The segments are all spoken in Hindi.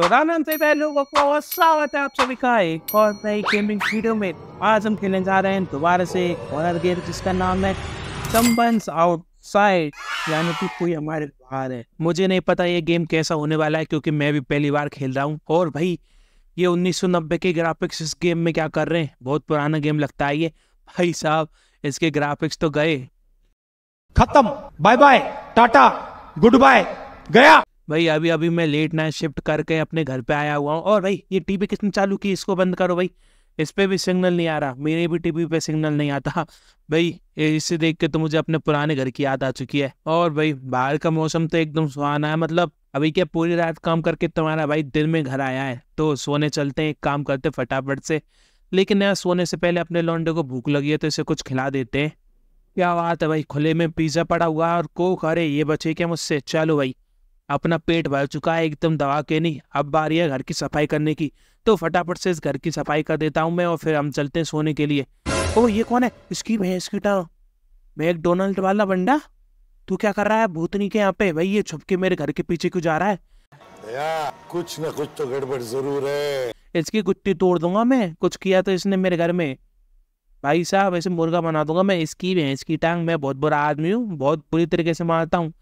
तो राम से पहले लोगों को स्वागत है आप सभी का एक और नई गेमिंग वीडियो में आज हम खेलने जा रहे हैं दोबारा से हॉरर गेम जिसका नाम है चंबंस आउटसाइड यानी कि कोई हमारे बाहर है मुझे नहीं पता ये गेम कैसा होने वाला है क्योंकि मैं भी पहली बार खेल रहा हूँ और भाई ये 1990 के ग्राफिक्स इस गेम में क्या कर रहे हैं बहुत पुराना गेम लगता है ये भाई साहब इसके ग्राफिक्स तो गए खत्म bye bye tata good bye गया भाई अभी अभी मैं लेट नाइट शिफ्ट करके अपने घर पे आया हुआ हूँ और भाई ये टीवी किसने चालू की इसको बंद करो भाई इस पर भी सिग्नल नहीं आ रहा मेरे भी टीवी पे सिग्नल नहीं आता भाई इसे देख के तो मुझे अपने पुराने घर की याद आ चुकी है और भाई बाहर का मौसम तो एकदम सुहाना है मतलब अभी क्या पूरी रात काम करके तुम्हारा भाई दिन में घर आया है तो सोने चलते हैं काम करते फटाफट से लेकिन यार सोने से पहले अपने लॉन्डे को भूख लगी है तो इसे कुछ खिला देते हैं क्या बात है भाई खुले में पिज़्ज़ा पड़ा हुआ और कोक अरे ये बचे क्या मुझसे चलो भाई अपना पेट भर चुका है एकदम दवा के नहीं अब बारी है घर की सफाई करने की तो फटाफट से इस घर की सफाई कर देता हूँ मैं और फिर हम चलते हैं सोने के लिए ओ ये कौन है इसकी भैंस की टांग एक डोनाल्ड वाला बंडा तू क्या कर रहा है भूतनी के यहाँ पे भाई ये छुप के मेरे घर के पीछे क्यों जा रहा है या, कुछ ना कुछ तो गड़बड़ जरूर है इसकी कुत्ती तोड़ दूंगा मैं कुछ किया तो इसने मेरे घर में भाई साहब ऐसे मुर्गा बना दूंगा मैं इसकी भैंस की टांग मैं बहुत बुरा आदमी हूँ बहुत बुरी तरीके से मारता हूँ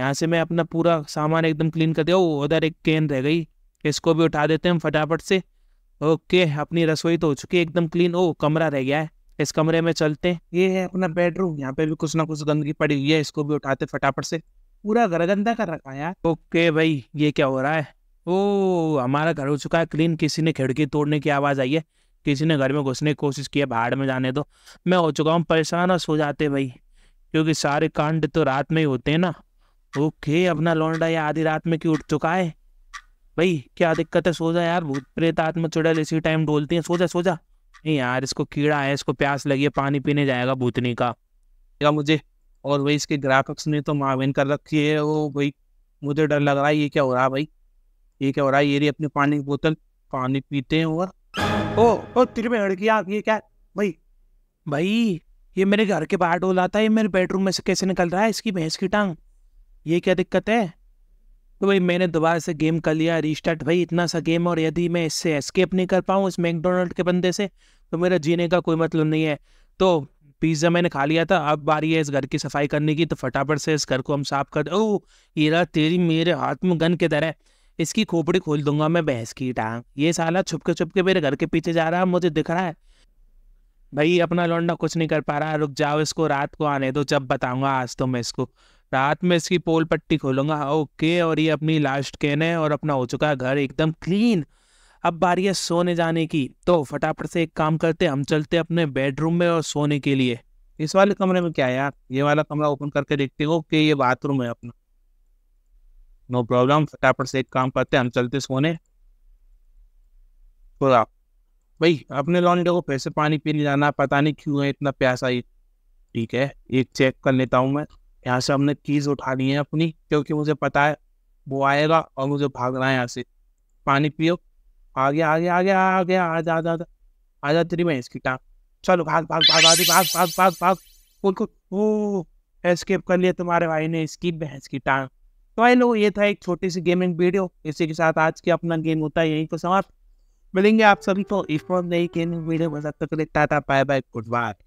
यहाँ से मैं अपना पूरा सामान एकदम क्लीन कर दिया वो उधर एक कैन रह गई इसको भी उठा देते हैं फटाफट से ओके अपनी रसोई तो हो चुकी है एकदम क्लीन ओ कमरा रह गया है इस कमरे में चलते हैं ये है अपना बेडरूम यहाँ पे भी कुछ ना कुछ गंदगी पड़ी हुई है इसको भी उठाते फटाफट से पूरा घर गंदा कर रखा है ओके भाई ये क्या हो रहा है ओ हमारा घर हो चुका है क्लीन किसी ने खिड़की तोड़ने की आवाज़ आई है किसी ने घर में घुसने की कोशिश की है बाहर में जाने दो मैं हो चुका हूँ परेशान और सो जाते भाई क्योंकि सारे कांड तो रात में ही होते हैं ना ओके अपना लौंडा ये आधी रात में क्यों उठ चुका है भाई क्या दिक्कत है सो जा यार भूत प्रेत आत्मा चुड़ैल इसी टाइम डोलती है सो जा सो जा नहीं यार इसको कीड़ा है इसको प्यास लगी है पानी पीने जाएगा भूतनी का या मुझे और भाई इसके ग्राफिक्स ने तो माविन कर रखी है वो भाई मुझे डर लग रहा है ये क्या हो रहा है भाई ये क्या हो रहा है ये रही अपनी पानी की बोतल पानी पीते हैं और ओ ओ तेरे में हड़की आग ये क्या भाई भाई ये मेरे घर के बाहर आता है ये मेरे बेडरूम में से कैसे निकल रहा है इसकी भैंस की टांग ये क्या दिक्कत है तो भाई मैंने दोबारा से गेम कर लिया रिस्टार्ट भाई इतना सा गेम और यदि मैं इससे एस्केप नहीं कर पाऊँ इस मैकडोनल्ड के बंदे से तो मेरा जीने का कोई मतलब नहीं है तो पिज़्ज़ा मैंने खा लिया था अब बारी है इस घर की सफाई करने की तो फटाफट से इस घर को हम साफ कर ओ ये रहा तेरी मेरे हाथ में गन के तरह इसकी खोपड़ी खोल दूंगा मैं बहस की टांग ये साला छुपके छुपके मेरे घर के पीछे जा रहा है मुझे दिख रहा है भाई अपना लौंडा कुछ नहीं कर पा रहा रुक जाओ इसको रात को आने दो जब बताऊंगा आज तो मैं इसको रात में इसकी पोल पट्टी खोलूंगा हाँ, ओके और ये अपनी लास्ट कैन है और अपना हो चुका है घर एकदम क्लीन अब बारी है सोने जाने की तो फटाफट से एक काम करते हम चलते अपने बेडरूम में और सोने के लिए इस वाले कमरे में क्या है यार ये वाला कमरा ओपन करके देखते हो कि ये बाथरूम है अपना नो प्रॉब्लम फटाफट से एक काम करते हम चलते सोने थोड़ा तो भाई अपने लॉन्डे को फिर से पानी पीने जाना पता नहीं क्यों है इतना प्यासा ही ठीक है एक चेक कर लेता हूँ मैं यहाँ से हमने कीज उठानी है अपनी क्योंकि मुझे पता है वो आएगा और मुझे भागना है यहाँ से पानी पियो आ गया आ गया आ गया आ गया आ जा आ जा आ तेरी मैं इसकी टाँग चलो भाग भाग भाग भाग भाग भाग भाग भाग उनको वो एस्केप तो, कर लिया तुम्हारे भाई ने इसकी भैंस की टांग तो भाई लोग ये था एक छोटी सी गेमिंग वीडियो इसी के साथ आज की अपना गेम होता है यहीं पर समाप्त मिलेंगे आप सभी को इस पर नई गेमिंग वीडियो में तक लेता था बाय बाय गुड बाय